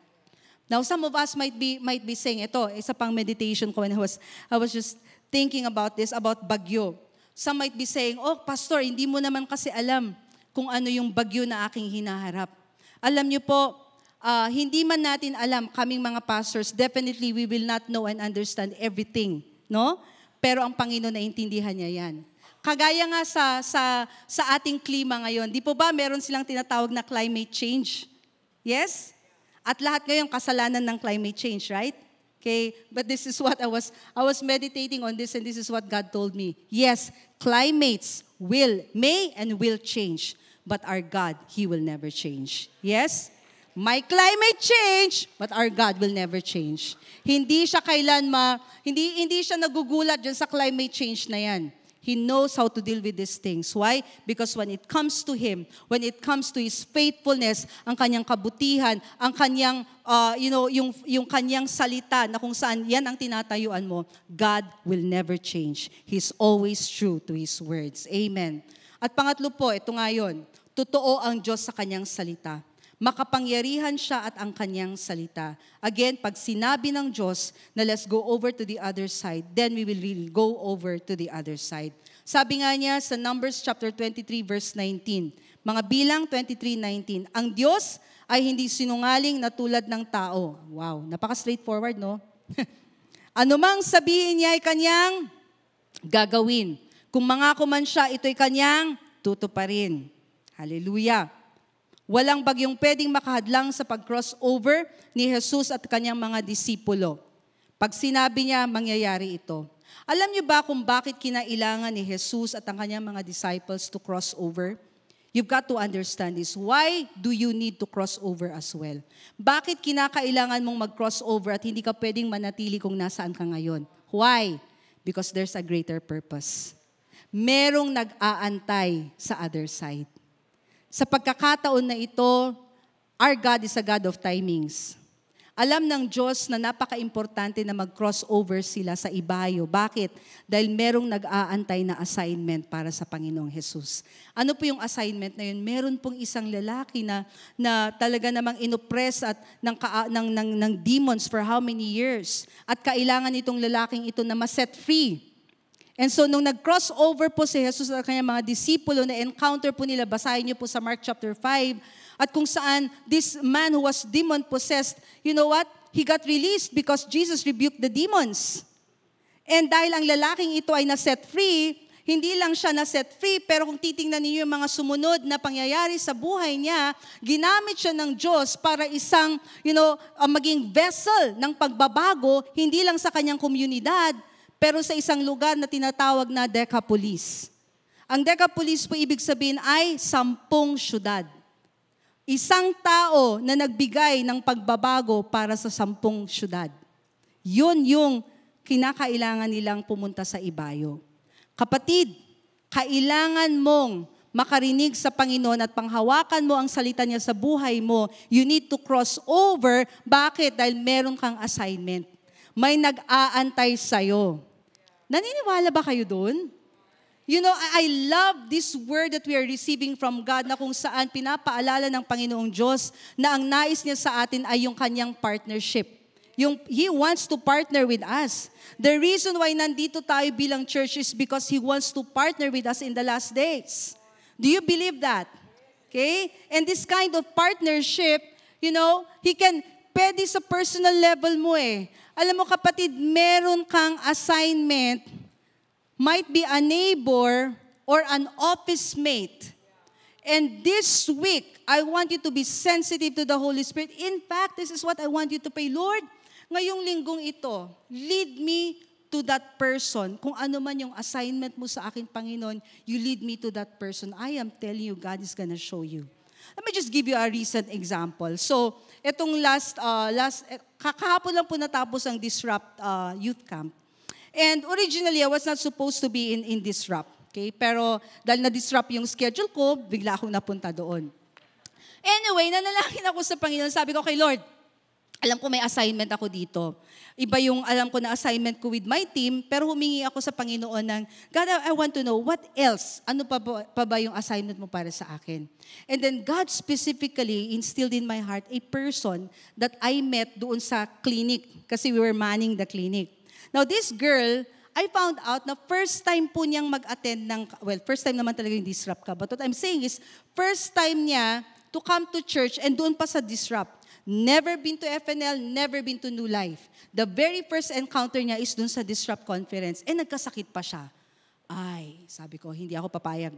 Now, some of us might be might be saying, ito, isa pang meditation ko when I was, I was just thinking about this, about bagyo. Some might be saying, oh, pastor, hindi mo naman kasi alam kung ano yung bagyo na aking hinaharap. Alam niyo po, uh, hindi man natin alam, kaming mga pastors, definitely we will not know and understand everything, no? Pero ang Panginoon na intindihan niya yan. Kagaya nga sa, sa, sa ating klima ngayon, di po ba meron silang tinatawag na climate change? Yes? At lahat ngayon kasalanan ng climate change, right? Okay, but this is what I was I was meditating on this and this is what God told me. Yes, climates will may and will change, but our God, he will never change. Yes? My climate change, but our God will never change. Hindi siya kailanma, hindi, hindi siya nagugulat dyan sa climate change na yan. He knows how to deal with these things. Why? Because when it comes to Him, when it comes to His faithfulness, ang kanyang kabutihan, ang kanyang, uh, you know, yung, yung kanyang salita na kung saan yan ang tinatayuan mo, God will never change. He's always true to His words. Amen. At pangatlo po, ito nga yun, totoo ang Diyos sa kanyang salita. Makapangyarihan siya at ang kanyang salita. Again, pag sinabi ng Diyos na let's go over to the other side, then we will really go over to the other side. Sabi nga niya sa Numbers chapter 23 verse 19, mga bilang 23:19, ang Diyos ay hindi sinungaling na tulad ng tao. Wow, napaka-straightforward, no? <laughs> ano mang sabihin niya ay kanyang gagawin. Kung mangako man siya, ito'y kanyang tutuparin. Hallelujah. Walang bagyong pwedeng makahadlang sa pag-crossover ni Jesus at kanyang mga disipulo. Pag sinabi niya, mangyayari ito. Alam niyo ba kung bakit kinailangan ni Jesus at ang kanyang mga disciples to cross over? You've got to understand this. Why do you need to cross over as well? Bakit kinakailangan mong mag-cross over at hindi ka pwedeng manatili kung nasaan ka ngayon? Why? Because there's a greater purpose. Merong nag-aantay sa other side. Sa pagkakataon na ito, our God is a God of timings. Alam ng Diyos na napaka-importante na mag-crossover sila sa ibayo. Bakit? Dahil merong nag-aantay na assignment para sa Panginoong Jesus. Ano po yung assignment na yun? Meron pong isang lalaki na, na talaga namang inopress at ng, ka, ng, ng, ng demons for how many years. At kailangan itong lalaking ito na ma-set free. And so nung nag-cross po si Jesus at kanyang mga disipulo, na-encounter po nila, basahin niyo po sa Mark chapter 5, at kung saan this man who was demon-possessed, you know what? He got released because Jesus rebuked the demons. And dahil ang lalaking ito ay na-set free, hindi lang siya na-set free, pero kung titingnan ninyo yung mga sumunod na pangyayari sa buhay niya, ginamit siya ng Diyos para isang, you know, ah, maging vessel ng pagbabago, hindi lang sa kanyang komunidad, pero sa isang lugar na tinatawag na Decapolis. Ang Decapolis po ibig sabihin ay sampung syudad. Isang tao na nagbigay ng pagbabago para sa sampung syudad. Yun yung kinakailangan nilang pumunta sa ibayo. Kapatid, kailangan mong makarinig sa Panginoon at panghawakan mo ang salita niya sa buhay mo, you need to cross over. Bakit? Dahil meron kang assignment may nag-aantay sa'yo. Naniniwala ba kayo doon? You know, I love this word that we are receiving from God na kung saan pinapaalala ng Panginoong Diyos na ang nais niya sa atin ay yung kanyang partnership. Yung, He wants to partner with us. The reason why nandito tayo bilang church is because He wants to partner with us in the last days. Do you believe that? Okay? And this kind of partnership, you know, He can, pwede sa personal level mo eh. Alam mo kapatid, meron kang assignment, might be a neighbor or an office mate. And this week, I want you to be sensitive to the Holy Spirit. In fact, this is what I want you to pray. Lord, ngayong linggong ito, lead me to that person. Kung ano man yung assignment mo sa akin, Panginoon, you lead me to that person. I am telling you, God is gonna show you. Let me just give you a recent example. So, itong last, uh, last kakahapon lang po natapos ang Disrupt uh, Youth Camp. And originally, I was not supposed to be in, in Disrupt. Okay? Pero dahil na-disrupt yung schedule ko, bigla akong napunta doon. Anyway, nanalangin ako sa Panginoon. Sabi ko kay Lord, alam ko may assignment ako dito. Iba yung alam ko na assignment ko with my team, pero humingi ako sa Panginoon ng, God, I want to know, what else? Ano pa ba, pa ba yung assignment mo para sa akin? And then God specifically instilled in my heart a person that I met doon sa clinic, kasi we were manning the clinic. Now this girl, I found out na first time po niyang mag-attend ng, well, first time naman talaga yung disrupt ka, but what I'm saying is, first time niya to come to church and doon pa sa disrupt. Never been to FNL, never been to New Life. The very first encounter niya is dun sa Disrupt Conference. Eh, nagkasakit pa siya. Ay, sabi ko, hindi ako papayag.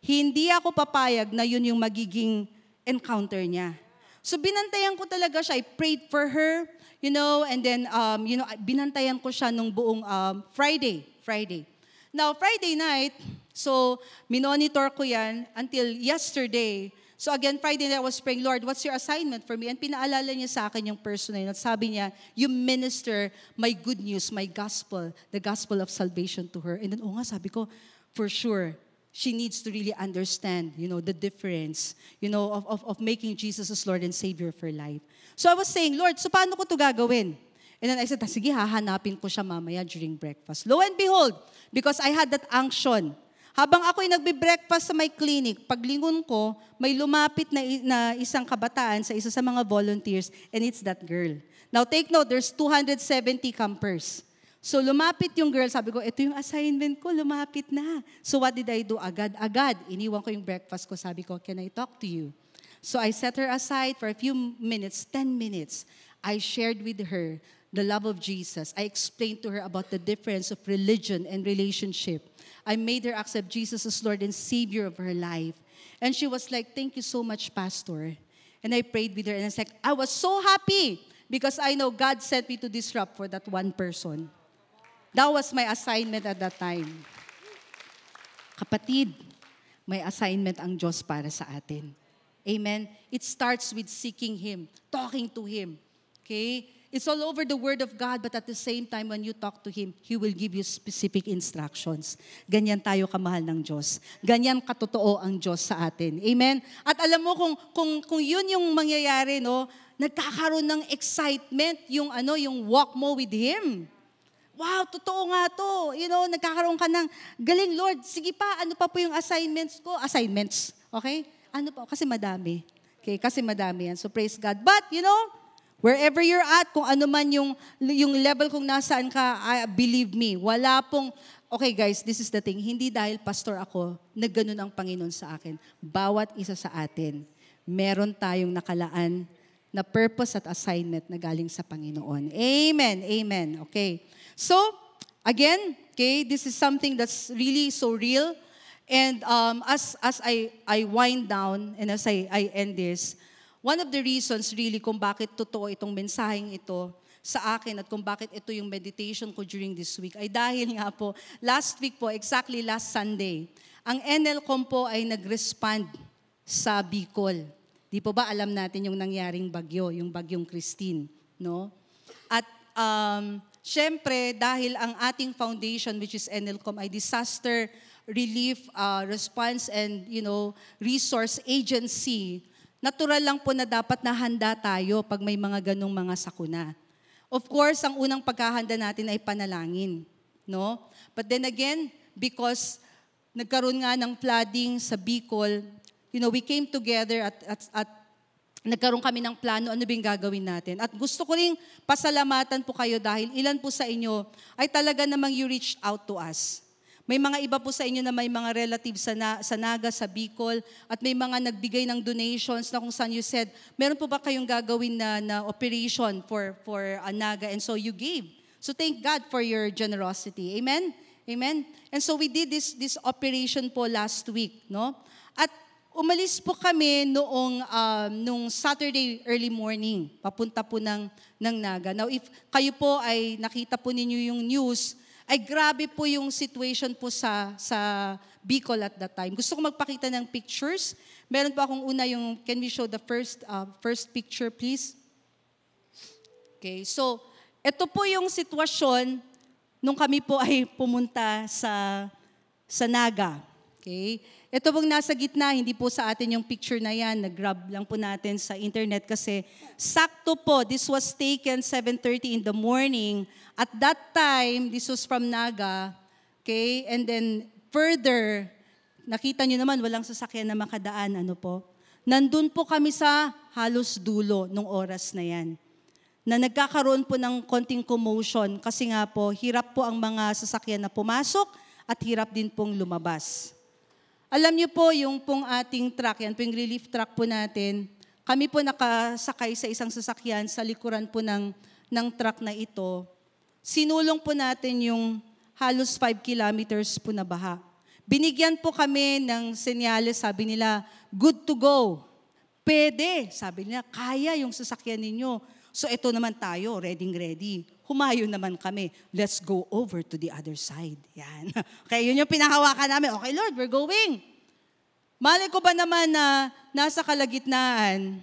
Hindi ako papayag na yun yung magiging encounter niya. So binantayan ko talaga siya. I prayed for her, you know, and then, um, you know, binantayan ko siya nung buong um, Friday. Friday. Now, Friday night, so minonitor ko yan until yesterday So again, Friday night I was praying, Lord, what's your assignment for me? And pinaalala niya sa akin yung person na yun. At sabi niya, you minister my good news, my gospel, the gospel of salvation to her. And then, oh nga, sabi ko, for sure, she needs to really understand, you know, the difference, you know, of, of, of making Jesus as Lord and Savior of her life. So I was saying, Lord, so paano ko to gagawin? And then I said, sige, hahanapin ko siya mamaya during breakfast. Lo and behold, because I had that unction, habang ako'y nagbe-breakfast sa may clinic, paglingon ko, may lumapit na, na isang kabataan sa isa sa mga volunteers, and it's that girl. Now take note, there's 270 campers. So lumapit yung girl, sabi ko, ito yung assignment ko, lumapit na. So what did I do? Agad-agad, iniwan ko yung breakfast ko, sabi ko, can I talk to you? So I set her aside for a few minutes, 10 minutes. I shared with her the love of Jesus. I explained to her about the difference of religion and relationship. I made her accept Jesus as Lord and Savior of her life. And she was like, Thank you so much, Pastor. And I prayed with her, and I was like, I was so happy because I know God sent me to disrupt for that one person. That was my assignment at that time. Kapatid, may assignment ang Diyos para sa atin. Amen? It starts with seeking Him, talking to Him. Okay? It's all over the Word of God, but at the same time, when you talk to Him, He will give you specific instructions. Ganyan tayo kamahal ng Diyos. Ganyan katotoo ang Diyos sa atin. Amen? At alam mo, kung, kung, kung yun yung mangyayari, no, nagkakaroon ng excitement yung, ano, yung walk mo with Him. Wow, totoo nga to. You know, nagkakaroon ka ng, galing Lord, sige pa, ano pa po yung assignments ko? Assignments, okay? Ano pa? Kasi madami. Okay, kasi madami yan. So praise God. But, you know, Wherever you're at, kung ano man yung, yung level kung nasaan ka, I, believe me, wala pong, okay guys, this is the thing, hindi dahil pastor ako, nagganon ang Panginoon sa akin. Bawat isa sa atin, meron tayong nakalaan na purpose at assignment na galing sa Panginoon. Amen, amen. Okay. So, again, okay, this is something that's really so real. And um, as, as I, I wind down and as I, I end this, One of the reasons really kung bakit totoo itong mensaheng ito sa akin at kung bakit ito yung meditation ko during this week ay dahil nga po, last week po, exactly last Sunday, ang NLCOM po ay nag-respond sa Bicol. Di po ba alam natin yung nangyaring bagyo, yung bagyong Christine, no? At um, syempre, dahil ang ating foundation, which is NLCOM, ay disaster relief uh, response and you know resource agency Natural lang po na dapat nahanda tayo pag may mga ganong mga sakuna. Of course, ang unang pagkahanda natin ay panalangin. No? But then again, because nagkaroon nga ng flooding sa Bicol, you know, we came together at, at, at nagkaroon kami ng plano, ano bing gagawin natin. At gusto ko rin pasalamatan po kayo dahil ilan po sa inyo ay talaga namang you reached out to us. May mga iba po sa inyo na may mga relatives sa, na, sa Naga, sa Bicol, at may mga nagbigay ng donations na kung saan you said, meron po ba kayong gagawin na, na operation for, for a uh, Naga? And so you gave. So thank God for your generosity. Amen? Amen? And so we did this, this operation po last week, no? At umalis po kami noong um, nung Saturday early morning, papunta po ng, ng Naga. Now, if kayo po ay nakita po ninyo yung news, ay grabe po yung situation po sa, sa Bicol at that time. Gusto ko magpakita ng pictures. Meron po akong una yung, can we show the first, uh, first picture please? Okay, so ito po yung sitwasyon nung kami po ay pumunta sa, sa Naga. Okay? Ito pong nasa gitna, hindi po sa atin yung picture na yan. Nag-grab lang po natin sa internet kasi sakto po, this was taken 7.30 in the morning. At that time, this was from Naga. Okay? And then further, nakita nyo naman, walang sasakyan na makadaan. Ano po? Nandun po kami sa halos dulo nung oras na yan na nagkakaroon po ng konting commotion kasi nga po, hirap po ang mga sasakyan na pumasok at hirap din pong lumabas. Alam niyo po, yung pong ating truck, yan po yung relief truck po natin, kami po nakasakay sa isang sasakyan sa likuran po ng, ng truck na ito. Sinulong po natin yung halos 5 kilometers po na baha. Binigyan po kami ng senyales, sabi nila, good to go. Pwede, sabi nila, kaya yung sasakyan ninyo. So ito naman tayo, ready ready humayo naman kami. Let's go over to the other side. Yan. <laughs> Okay, yun yung pinahawakan namin. Okay, Lord, we're going. Mali ko ba naman na nasa kalagitnaan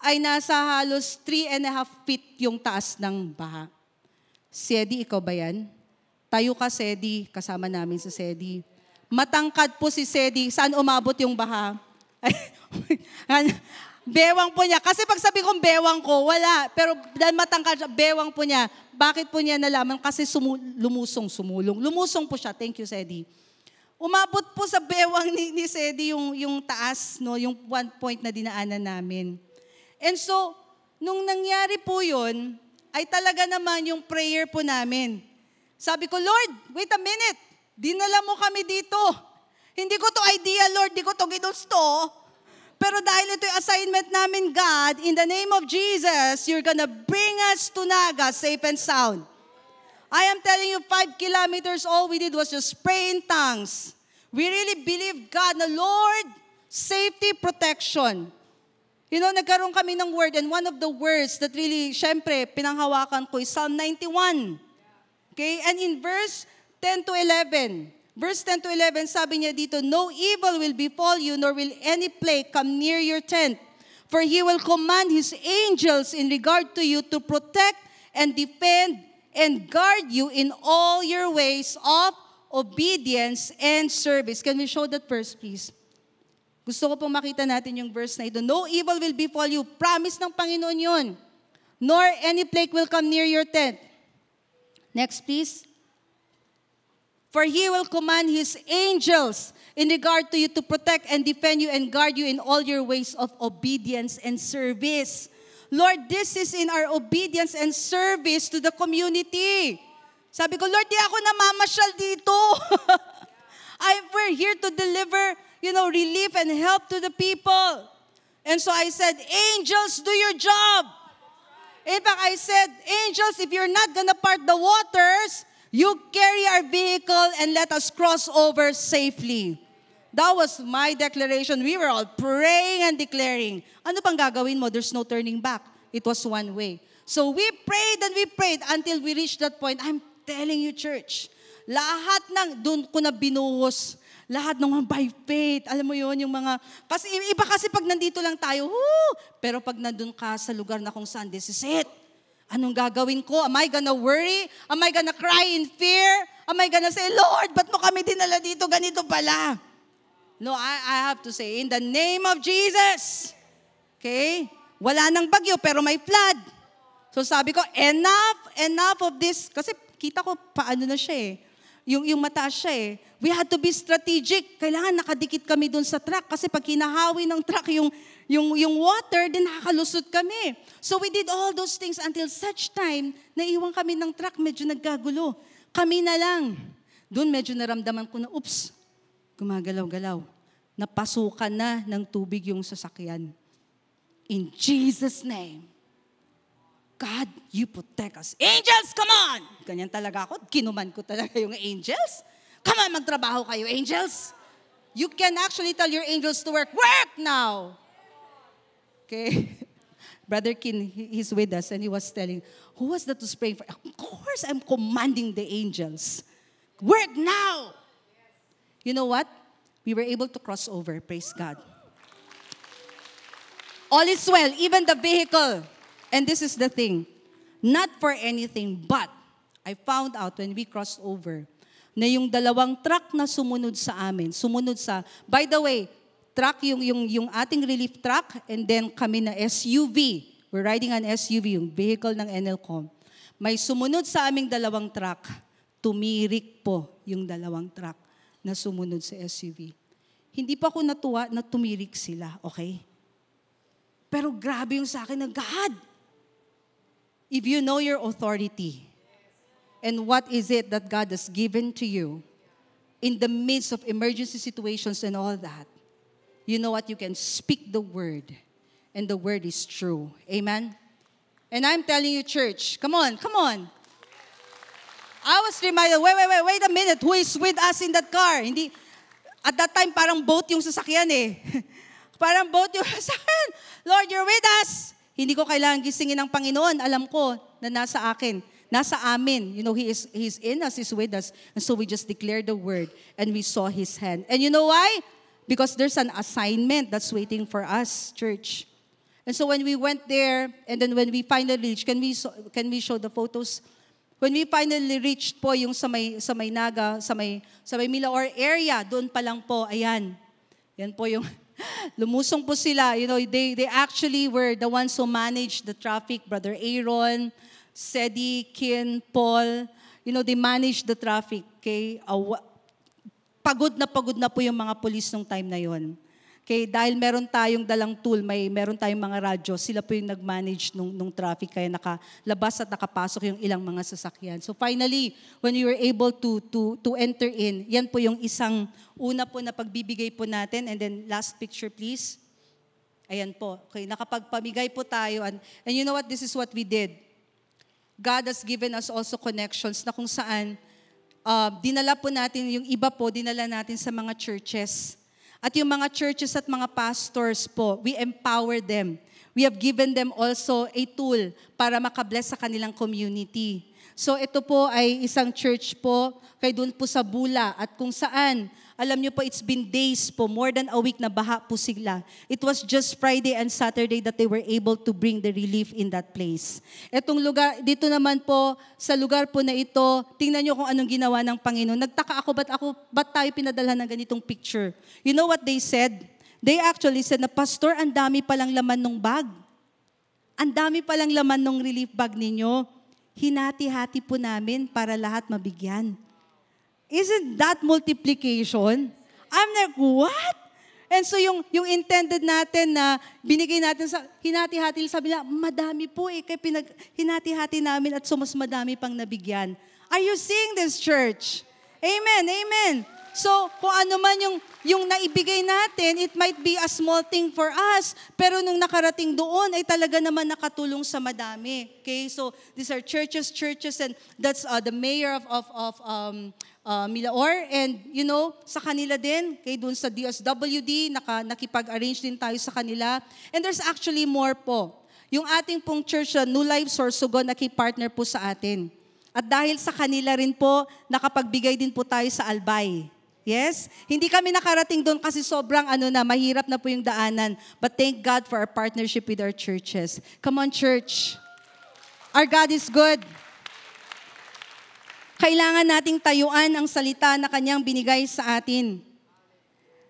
ay nasa halos three and a half feet yung taas ng baha. Sedi, ikaw ba yan? Tayo ka, Sedi. Kasama namin sa Sedi. Matangkad po si Sedi. Saan umabot yung baha? <laughs> <laughs> Ano? Bewang po niya. Kasi pag sabi kong bewang ko, wala. Pero dahil matangkad siya, bewang po niya. Bakit po niya nalaman? Kasi sumu- lumusong, sumulong. Lumusong po siya. Thank you, Sedi. Umabot po sa bewang ni, ni Sedi yung, yung taas, no? yung one point na dinaanan namin. And so, nung nangyari po yun, ay talaga naman yung prayer po namin. Sabi ko, Lord, wait a minute. Dinala mo kami dito. Hindi ko to idea, Lord. Hindi ko to ginusto. Pero dahil ito'y assignment namin, God, in the name of Jesus, you're gonna bring us to Naga safe and sound. I am telling you, five kilometers, all we did was just pray in tongues. We really believe God the Lord, safety, protection. You know, nagkaroon kami ng word and one of the words that really, syempre, pinanghawakan ko is Psalm 91. Okay? And in verse 10 to 11, Verse 10 to 11, sabi niya dito, No evil will befall you, nor will any plague come near your tent. For He will command His angels in regard to you to protect and defend and guard you in all your ways of obedience and service. Can we show that verse, please? Gusto ko pong makita natin yung verse na ito. No evil will befall you. Promise ng Panginoon yun. Nor any plague will come near your tent. Next, please. For he will command his angels in regard to you to protect and defend you and guard you in all your ways of obedience and service. Lord, this is in our obedience and service to the community. Sabi ko, Lord, di ako namamasyal dito. <laughs> I, we're here to deliver, you know, relief and help to the people. And so I said, angels, do your job. In fact, I said, angels, if you're not gonna part the waters, You carry our vehicle and let us cross over safely. That was my declaration. We were all praying and declaring. Ano pang gagawin mo? There's no turning back. It was one way. So we prayed and we prayed until we reached that point. I'm telling you, church, lahat ng, doon ko na binuhos lahat ng by faith. Alam mo yon yung mga, kasi iba kasi pag nandito lang tayo, whoo! pero pag nandun ka sa lugar na kung saan, this is it. Anong gagawin ko? Am I gonna worry? Am I gonna cry in fear? Am I gonna say, Lord, ba't mo kami dinala dito? Ganito pala. No, I, I have to say, in the name of Jesus. Okay? Wala nang bagyo, pero may flood. So sabi ko, enough, enough of this. Kasi kita ko paano na siya eh. Yung, yung mataas siya eh. We had to be strategic. Kailangan nakadikit kami doon sa truck kasi pag kinahawi ng truck yung yung, yung water, din nakakalusot kami. So we did all those things until such time, na iwan kami ng truck, medyo nagkagulo. Kami na lang. Doon medyo naramdaman ko na, oops, gumagalaw-galaw. Napasukan na ng tubig yung sasakyan. In Jesus' name. God, you protect us. Angels, come on! Ganyan talaga ako. Kinuman ko talaga yung angels. Come on, magtrabaho kayo, angels. You can actually tell your angels to work. Work now! Okay? <laughs> Brother Kin, he's with us, and he was telling, who was that who's praying for? Of course, I'm commanding the angels. Work now! You know what? We were able to cross over. Praise God. All is well, even the vehicle. And this is the thing. Not for anything, but I found out when we crossed over na yung dalawang truck na sumunod sa amin, sumunod sa, by the way, truck, yung, yung, yung ating relief truck, and then kami na SUV. We're riding an SUV, yung vehicle ng NLCOM. May sumunod sa aming dalawang truck. Tumirik po yung dalawang truck na sumunod sa SUV. Hindi pa ako natuwa na tumirik sila, okay? Pero grabe yung sa akin na, God, if you know your authority, and what is it that God has given to you, in the midst of emergency situations and all that, you know what? You can speak the word, and the word is true. Amen? And I'm telling you, church, come on, come on. I was reminded, wait, wait, wait, wait a minute, who is with us in that car? Hindi, at that time, parang boat yung sasakyan eh. <laughs> parang boat yung <laughs> sasakyan. Lord, you're with us. Hindi ko kailangan gisingin ng Panginoon. Alam ko na nasa akin. Nasa amin. You know, He is, He's in us, He's with us. And so we just declared the word and we saw His hand. And you know why? because there's an assignment that's waiting for us, church. And so when we went there, and then when we finally reached, can we, can we show the photos? When we finally reached po yung sa may, sa may Naga, sa may, sa may Milaor area, doon pa lang po, ayan. Yan po yung, <laughs> lumusong po sila. You know, they, they actually were the ones who managed the traffic. Brother Aaron, Sedi, Kin, Paul, you know, they managed the traffic. Okay? pagod na pagod na po yung mga polis nung time na yon. Okay, dahil meron tayong dalang tool, may meron tayong mga radyo, sila po yung nag-manage nung, nung traffic kaya nakalabas at nakapasok yung ilang mga sasakyan. So finally, when you were able to, to, to enter in, yan po yung isang una po na pagbibigay po natin. And then last picture please. Ayan po. Okay, nakapagpamigay po tayo. And, and you know what? This is what we did. God has given us also connections na kung saan uh, dinala po natin, yung iba po, dinala natin sa mga churches. At yung mga churches at mga pastors po, we empower them. We have given them also a tool para makabless sa kanilang community. So ito po ay isang church po, kay doon po sa Bula, at kung saan alam nyo po, it's been days po, more than a week na baha po sila. It was just Friday and Saturday that they were able to bring the relief in that place. Etong lugar, dito naman po, sa lugar po na ito, tingnan nyo kung anong ginawa ng Panginoon. Nagtaka ako, ba't, ako, ba't tayo pinadala ng ganitong picture? You know what they said? They actually said na, Pastor, ang dami palang laman ng bag. Ang dami palang laman ng relief bag ninyo. Hinati-hati po namin para lahat mabigyan. Isn't that multiplication? I'm like, what? And so yung, yung intended natin na binigay natin sa hinati-hati, sabi nila, madami po eh, kay pinag, hinati-hati namin at sumas madami pang nabigyan. Are you seeing this, church? Amen, amen. So, kung ano man yung, yung naibigay natin, it might be a small thing for us, pero nung nakarating doon, ay talaga naman nakatulong sa madami. Okay, so these are churches, churches, and that's uh, the mayor of, of, of um, uh, Milaor. And you know, sa kanila din, kay doon sa DSWD, naka, nakipag-arrange din tayo sa kanila. And there's actually more po. Yung ating pong church, New Life Sugo, nakipartner po sa atin. At dahil sa kanila rin po, nakapagbigay din po tayo sa Albay. Yes? Hindi kami nakarating doon kasi sobrang ano na, mahirap na po yung daanan. But thank God for our partnership with our churches. Come on, church. Our God is good. Kailangan nating tayuan ang salita na kanyang binigay sa atin.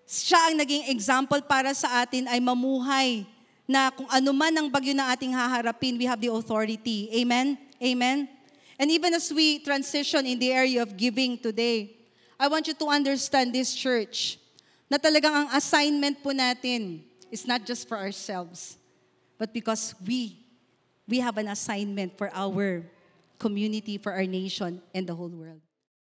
Siya ang naging example para sa atin ay mamuhay na kung ano man ang bagyo na ating haharapin, we have the authority. Amen? Amen? And even as we transition in the area of giving today, I want you to understand this church na talagang ang assignment po natin is not just for ourselves, but because we, we have an assignment for our community, for our nation, and the whole world.